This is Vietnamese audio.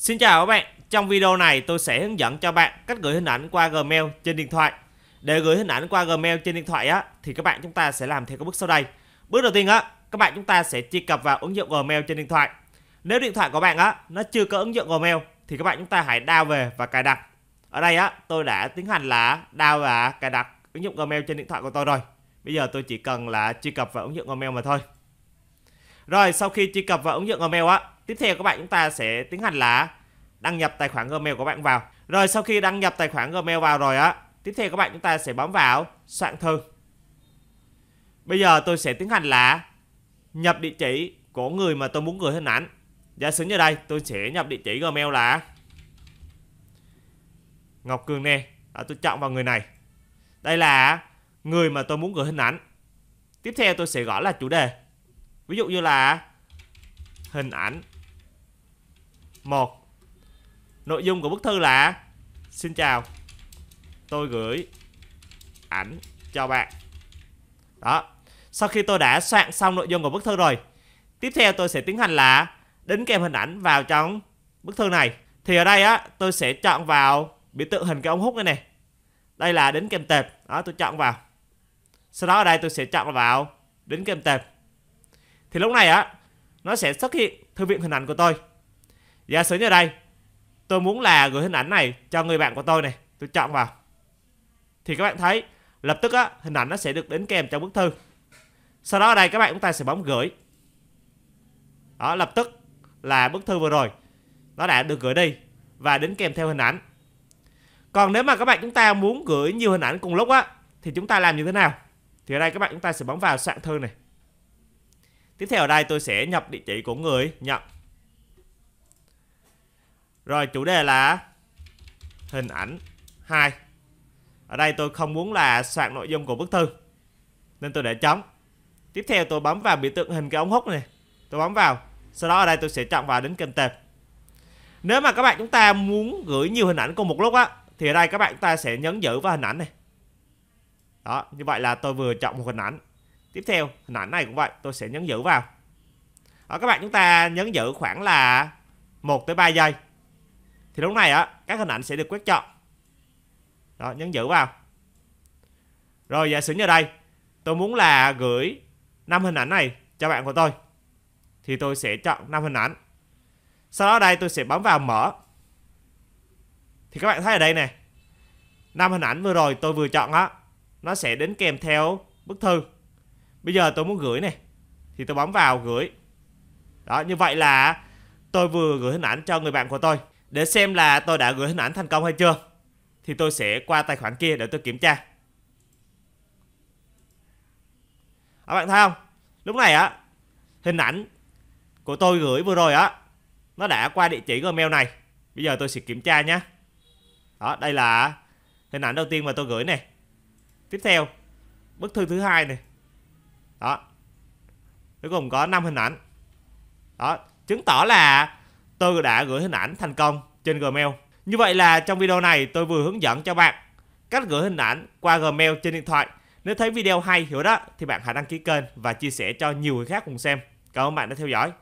Xin chào các bạn, trong video này tôi sẽ hướng dẫn cho bạn cách gửi hình ảnh qua Gmail trên điện thoại. Để gửi hình ảnh qua Gmail trên điện thoại á thì các bạn chúng ta sẽ làm theo các bước sau đây. Bước đầu tiên á, các bạn chúng ta sẽ truy cập vào ứng dụng Gmail trên điện thoại. Nếu điện thoại của bạn á nó chưa có ứng dụng Gmail thì các bạn chúng ta hãy download về và cài đặt. Ở đây á, tôi đã tiến hành là download và cài đặt ứng dụng Gmail trên điện thoại của tôi rồi. Bây giờ tôi chỉ cần là truy cập vào ứng dụng Gmail mà thôi. Rồi, sau khi truy cập vào ứng dụng Gmail á Tiếp theo các bạn chúng ta sẽ tiến hành là đăng nhập tài khoản Gmail của bạn vào. Rồi sau khi đăng nhập tài khoản Gmail vào rồi á, tiếp theo các bạn chúng ta sẽ bấm vào soạn thư. Bây giờ tôi sẽ tiến hành là nhập địa chỉ của người mà tôi muốn gửi hình ảnh. Giả sử như đây, tôi sẽ nhập địa chỉ Gmail là Ngọc Cường nè. À, tôi chọn vào người này. Đây là người mà tôi muốn gửi hình ảnh. Tiếp theo tôi sẽ gõ là chủ đề. Ví dụ như là hình ảnh 1 Nội dung của bức thư là Xin chào Tôi gửi ảnh cho bạn Đó Sau khi tôi đã soạn xong nội dung của bức thư rồi Tiếp theo tôi sẽ tiến hành là Đính kèm hình ảnh vào trong bức thư này Thì ở đây á tôi sẽ chọn vào biểu tượng hình cái ống hút này nè Đây là đính kèm tệp Đó tôi chọn vào Sau đó ở đây tôi sẽ chọn vào đính kèm tệp Thì lúc này á nó sẽ xuất hiện thư viện hình ảnh của tôi giả sử như đây tôi muốn là gửi hình ảnh này cho người bạn của tôi này tôi chọn vào thì các bạn thấy lập tức á, hình ảnh nó sẽ được đến kèm trong bức thư sau đó ở đây các bạn chúng ta sẽ bấm gửi đó lập tức là bức thư vừa rồi nó đã được gửi đi và đến kèm theo hình ảnh còn nếu mà các bạn chúng ta muốn gửi nhiều hình ảnh cùng lúc á thì chúng ta làm như thế nào thì ở đây các bạn chúng ta sẽ bấm vào soạn thư này tiếp theo ở đây tôi sẽ nhập địa chỉ của người nhận rồi chủ đề là hình ảnh 2. Ở đây tôi không muốn là soạn nội dung của bức thư. Nên tôi để trống. Tiếp theo tôi bấm vào biểu tượng hình cái ống hút này. Tôi bấm vào. Sau đó ở đây tôi sẽ chọn vào đến kênh tệp. Nếu mà các bạn chúng ta muốn gửi nhiều hình ảnh cùng một lúc á thì ở đây các bạn chúng ta sẽ nhấn giữ vào hình ảnh này. Đó, như vậy là tôi vừa chọn một hình ảnh. Tiếp theo, hình ảnh này cũng vậy, tôi sẽ nhấn giữ vào. Đó, các bạn chúng ta nhấn giữ khoảng là 1 tới 3 giây thì lúc này á các hình ảnh sẽ được quét chọn đó nhấn giữ vào rồi giả sử như đây tôi muốn là gửi 5 hình ảnh này cho bạn của tôi thì tôi sẽ chọn 5 hình ảnh sau đó đây tôi sẽ bấm vào mở thì các bạn thấy ở đây nè năm hình ảnh vừa rồi tôi vừa chọn á nó sẽ đến kèm theo bức thư bây giờ tôi muốn gửi này thì tôi bấm vào gửi đó như vậy là tôi vừa gửi hình ảnh cho người bạn của tôi để xem là tôi đã gửi hình ảnh thành công hay chưa. Thì tôi sẽ qua tài khoản kia để tôi kiểm tra. Các bạn thấy không? Lúc này á, hình ảnh của tôi gửi vừa rồi á, nó đã qua địa chỉ Gmail này. Bây giờ tôi sẽ kiểm tra nhé. Đó, đây là hình ảnh đầu tiên mà tôi gửi này. Tiếp theo, bức thư thứ hai này. Đó. Cuối cùng có 5 hình ảnh. Đó, chứng tỏ là tôi đã gửi hình ảnh thành công trên Gmail. Như vậy là trong video này tôi vừa hướng dẫn cho bạn cách gửi hình ảnh qua Gmail trên điện thoại. Nếu thấy video hay hiểu đó thì bạn hãy đăng ký kênh và chia sẻ cho nhiều người khác cùng xem. Cảm ơn bạn đã theo dõi.